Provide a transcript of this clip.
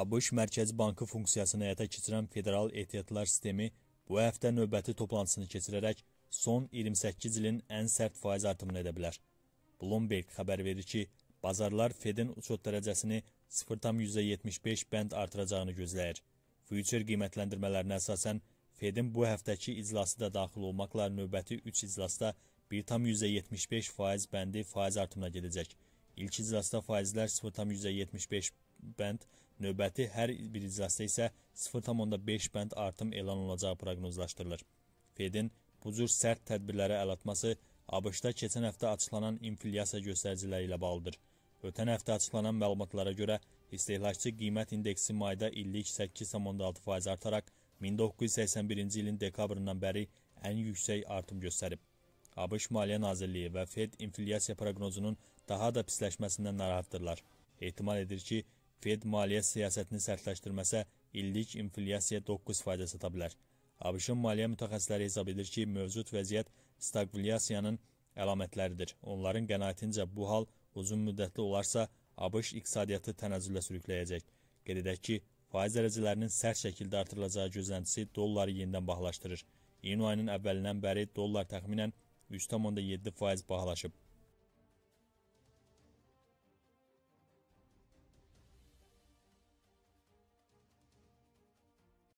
ABŞ Mərkəzi Bankı funksiyasını həyata keçirən Federal Ehtiyatlar Sistemi bu həftə növbəti toplantısını keçirərək son 28 ilin ən sərt faiz artımını edə bilər. Bloomberg xəbər verir ki, bazarlar Fedin uçot dərəcəsini 0,75 bənd artıracağını gözləyir. Future qiymətləndirmələrinə əsasən Fedin bu həftəki iclası da daxil olmaqla növbəti 3 iclasda 1,75 faiz bəndi faiz artımına gedəcək. İlk iclasda faizlər 0,75 bənd, növbəti hər bir iclasda isə 0,5 bənd artım elan olacağı proqnozlaşdırılır. Fedin bu cür sərt tədbirlərə əl atması ABŞ-da keçən həftə açıqlanan inflyasiya göstəriciləri ilə bağlıdır. Ötən həftə açıqlanan məlumatlara görə istehlakçı qiymət indeksi mayda illik 8,6% artaraq 1981-ci ilin dekabrından bəri ən yüksək artım göstərib. ABŞ Maliyyə Nazirliyi və Fed inflyasiya proqnozunun daha da pisləşməsindən narahatdırlar. Ehtimal edir ki, Fed maliyyə siyasətini sərtləşdirməsə, illik inflyasiya 9 faiz sata bilər. ABŞ-ın maliyyə mütəxəssisləri hesab edir ki, mövcud vəziyyət stagflyasiyanın əlamətləridir. Onların qənaətincə bu hal uzun müddətli olarsa, ABŞ iqtisadiyyatı tənəzzülə sürükləyəcək. Qeyd edək ki, faiz dərəcələrinin sərt şəkildə artırılacağı gözləntisi dolları yenidən bahalaşdırır. İyun ayının əvvəlindən bəri dollar təxminən 3,7 faiz bahalaşıb.